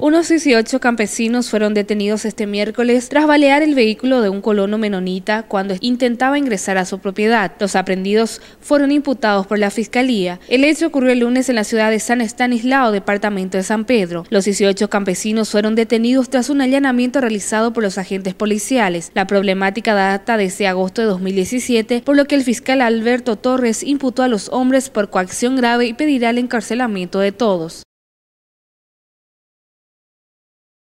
Unos 18 campesinos fueron detenidos este miércoles tras balear el vehículo de un colono menonita cuando intentaba ingresar a su propiedad. Los aprendidos fueron imputados por la fiscalía. El hecho ocurrió el lunes en la ciudad de San Estanislao, departamento de San Pedro. Los 18 campesinos fueron detenidos tras un allanamiento realizado por los agentes policiales. La problemática data desde agosto de 2017, por lo que el fiscal Alberto Torres imputó a los hombres por coacción grave y pedirá el encarcelamiento de todos.